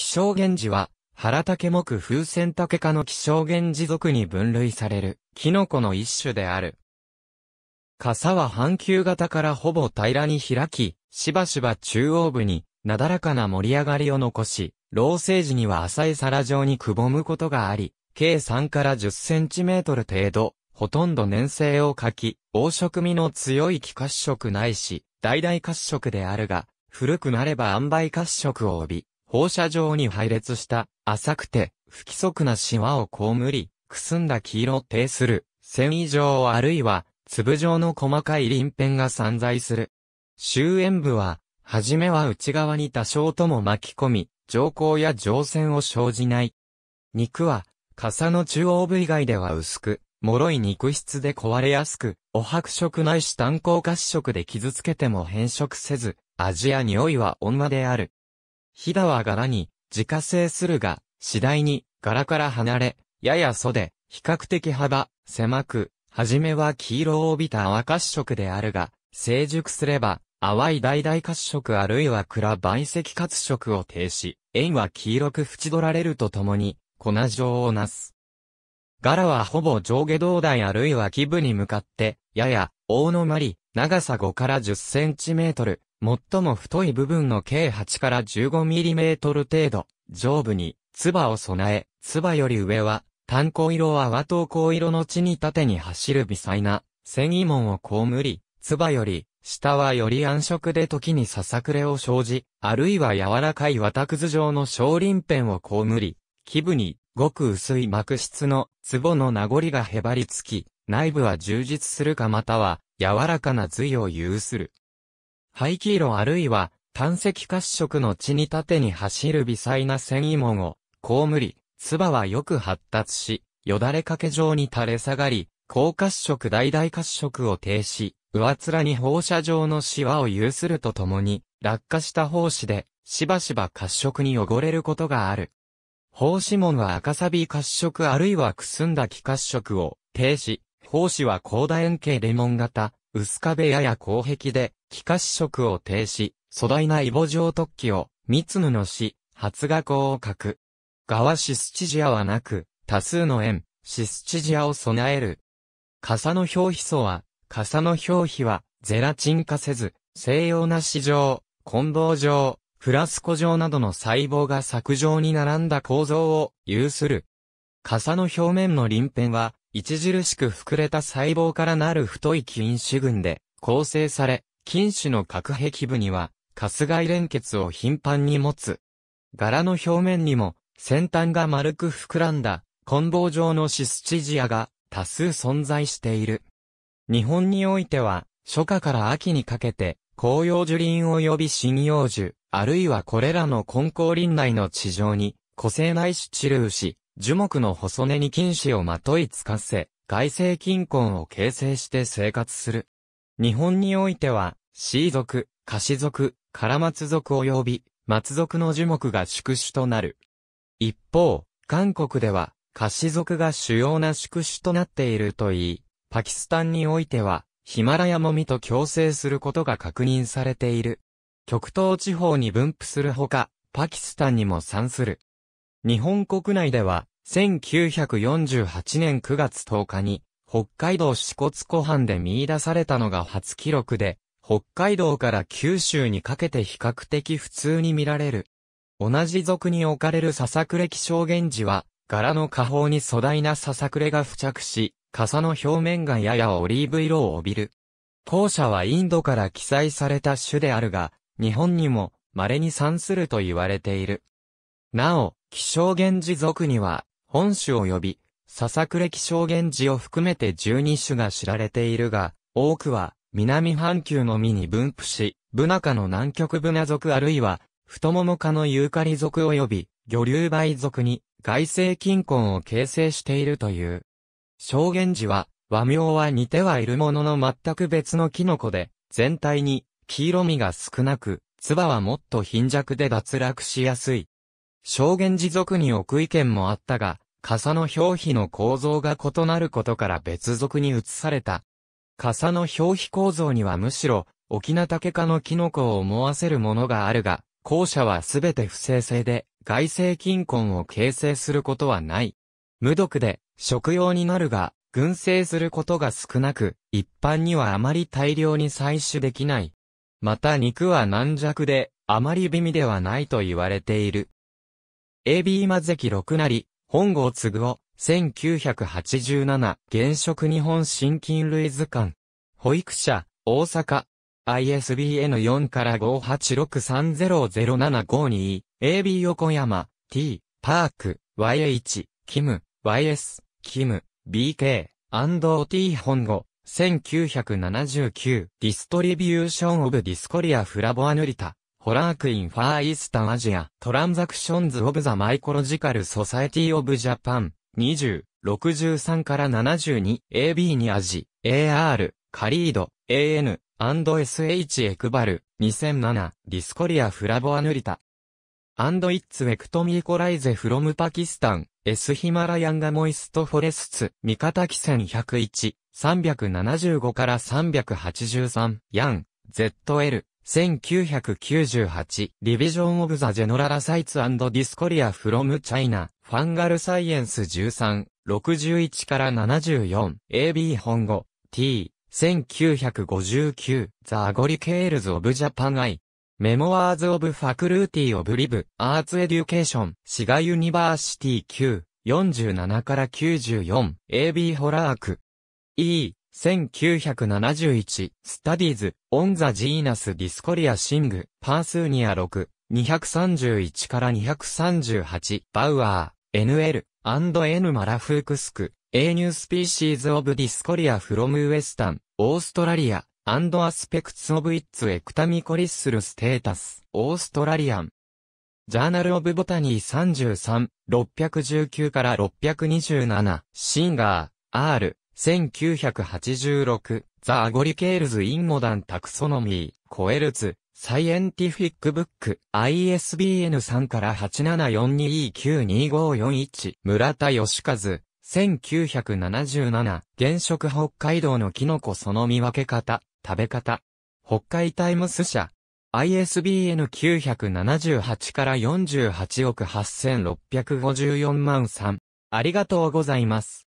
気象源氏は、原竹木風船竹科の気象源氏族に分類される、キノコの一種である。傘は半球型からほぼ平らに開き、しばしば中央部に、なだらかな盛り上がりを残し、老生時には浅い皿状にくぼむことがあり、計3から10センチメートル程度、ほとんど粘性を欠き、黄色味の強い気褐色ないし、大々褐色であるが、古くなれば塩梅褐色を帯び、放射状に配列した浅くて不規則なシワをこむり、くすんだ黄色を呈する繊維状あるいは粒状の細かい鱗片が散在する。終焉部は、はじめは内側に多少とも巻き込み、上行や上線を生じない。肉は、傘の中央部以外では薄く、脆い肉質で壊れやすく、お白色ないし炭鉱褐色で傷つけても変色せず、味や匂いは温和である。ヒダは柄に自家製するが、次第に柄から離れ、やや袖、比較的幅、狭く、はじめは黄色を帯びた赤色であるが、成熟すれば、淡い大々褐色あるいは暗倍石褐色を呈し、円は黄色く縁取られるとともに、粉状をなす。柄はほぼ上下胴体あるいは基部に向かって、やや、大のまり、長さ5から10センチメートル、最も太い部分の計8から 15mm 程度、上部に、唾を備え、唾より上は、炭鉱色は和糖鉱色の地に縦に走る微細な、繊維門を被り、唾より、下はより暗色で時にささくれを生じ、あるいは柔らかい綿くず状の小鱗片を被り、基部に、ごく薄い膜質の、壺の名残がへばりつき、内部は充実するかまたは、柔らかな髄を有する。排気色あるいは炭石褐色の地に縦に走る微細な繊維網を、こうむり、唾はよく発達し、よだれかけ状に垂れ下がり、高褐色大々褐色を停止、上面に放射状のシワを有するとともに、落下した胞子で、しばしば褐色に汚れることがある。胞子紋は赤サビ褐色あるいはくすんだ気褐色を停止、胞子は高大円形レモン型、薄壁やや光壁で、気化試色を停止、粗大なイボ状突起を、密布のし、発芽孔を書く。ガワシスチジアはなく、多数の円、シスチジアを備える。傘の表皮素は、傘の表皮は、ゼラチン化せず、西洋な市場、混同状、フラスコ状などの細胞が削状に並んだ構造を有する。傘の表面の鱗片は、著しく膨れた細胞からなる太い菌糸群で構成され、金種の隔壁部には、カスイ連結を頻繁に持つ。柄の表面にも、先端が丸く膨らんだ、棍棒状のシスチジアが多数存在している。日本においては、初夏から秋にかけて、紅葉樹林及び針葉樹、あるいはこれらの根高林内の地上に、古生内種治ルし、樹木の細根に菌糸をまといつかせ、外生菌根を形成して生活する。日本においては、シー族、カシ族、カラマツ族及び、マツ族の樹木が宿主となる。一方、韓国では、カシ族が主要な宿主となっているといい、パキスタンにおいては、ヒマラヤモミと共生することが確認されている。極東地方に分布するほか、パキスタンにも産する。日本国内では、1948年9月10日に、北海道支笏湖畔で見出されたのが初記録で、北海道から九州にかけて比較的普通に見られる。同じ族に置かれるササクレ気象源氏は、柄の下方に粗大なササクレが付着し、傘の表面がややオリーブ色を帯びる。後者はインドから記載された種であるが、日本にも稀に産すると言われている。なお、気象源氏族には、本種及び、クレ気象源氏を含めて12種が知られているが、多くは、南半球の実に分布し、ブナ科の南極ブナ属あるいは、太もも科のユーカリ属及び、魚流梅属に、外生菌根を形成しているという。証言時は、和名は似てはいるものの全く別のキノコで、全体に、黄色みが少なく、唾はもっと貧弱で脱落しやすい。証言持続に置く意見もあったが、傘の表皮の構造が異なることから別属に移された傘の表皮構造にはむしろ、沖縄竹科のキノコを思わせるものがあるが、後者はすべて不正性で、外性菌根を形成することはない。無毒で、食用になるが、群生することが少なく、一般にはあまり大量に採取できない。また肉は軟弱で、あまり美味ではないと言われている。AB マゼキ6なり、本郷継を。1987、現職日本新菌類図鑑。保育者、大阪。ISBN 4から586300752、AB 横山、T、パーク、YH、キム、YS、キム、BK、アンド T 本語、1979、ディストリビューションオブディスコリアフラボアヌリタ、ホラークインファーイースタンアジア、トランザクションズオブザマイコロジカルソサエティオブジャパン、20、63から72、AB にアジ、AR、カリード、AN、アンド SH エクバル、2007、ディスコリアフラボアヌリタ。アンドイッツウェクトミーコライゼフロムパキスタン、エスヒマラヤンガモイストフォレスツ、ミカタキセン101、375から383、ヤン、ZL、1998、リビジョン・オブ・ザ・ジェノララ・サイツ・ディスコリア・フロム・チャイナ、ファンガル・サイエンス13、61から74、AB 本語、T、1959、ザ・ゴリ・ケールズ・オブ・ジャパン・アイ、メモワーズ・オブ・ファクルーティ・オブ・リブ、アーツ・エデュケーション、シガ・ユニバーシティ9、47から94、AB ホラーク、E、1971、スタディーズ、オンザジーナスディスコリアシング、パースーニア6、231から238、バウアー、NL、アンド N マラフークスク、A New Species of Discoria from Western, Australia, and Aspects of its Ectamycorrhizal Status, Australian. Journal of Botany 33, 619から627、シンガー、R, 1986、ザ・アゴリケールズ・インモダン・タクソノミー、コエルズ・サイエンティフィックブック、ISBN3 から 8742E92541、村田義和、1977、現職北海道のキノコその見分け方、食べ方、北海タイムス社、ISBN978 から48億8654万3。ありがとうございます。